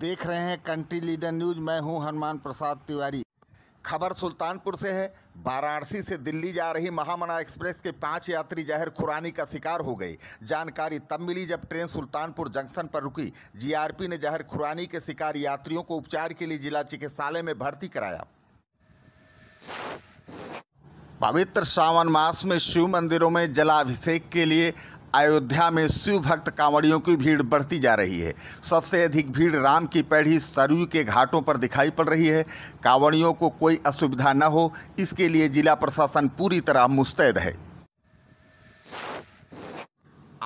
देख रहे हैं कंट्री लीडर न्यूज मैं हूं हनुमान प्रसाद तिवारी खबर सुल्तानपुर से है वाराणसी से दिल्ली जा रही महामना एक्सप्रेस के पांच यात्री जहर खुरानी का शिकार हो गए जानकारी तब मिली जब ट्रेन सुल्तानपुर जंक्शन पर रुकी जीआरपी ने जहर खुरानी के शिकार यात्रियों को उपचार के लिए जिला चिकित्सालय में भर्ती कराया पवित्र श्रावण मास में शिव मंदिरों में जलाभिषेक के लिए अयोध्या में शिव भक्त कांवड़ियों की भीड़ बढ़ती जा रही है सबसे अधिक भीड़ राम की पैढ़ी सरयू के घाटों पर दिखाई पड़ रही है कांवड़ियों को कोई असुविधा न हो इसके लिए जिला प्रशासन पूरी तरह मुस्तैद है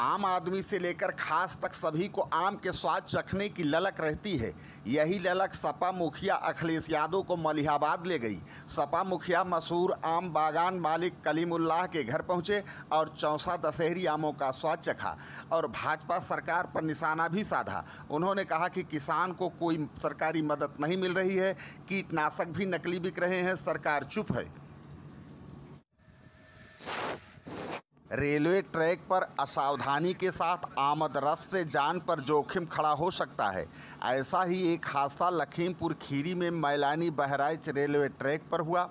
आम आदमी से लेकर खास तक सभी को आम के स्वाद चखने की ललक रहती है यही ललक सपा मुखिया अखिलेश यादव को मलिहाबाद ले गई सपा मुखिया मशहूर आम बागान मालिक कलीमुल्लाह के घर पहुंचे और चौसा दशहरी आमों का स्वाद चखा और भाजपा सरकार पर निशाना भी साधा उन्होंने कहा कि किसान को कोई सरकारी मदद नहीं मिल रही है कीटनाशक भी नकली बिक रहे हैं सरकार चुप है रेलवे ट्रैक पर असावधानी के साथ आमद रफ्त से जान पर जोखिम खड़ा हो सकता है ऐसा ही एक हादसा लखीमपुर खीरी में मैलानी बहराइच रेलवे ट्रैक पर हुआ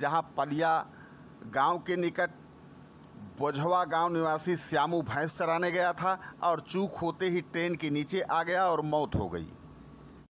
जहां पलिया गांव के निकट बोझवा गांव निवासी श्यामू भैंस चराने गया था और चूक होते ही ट्रेन के नीचे आ गया और मौत हो गई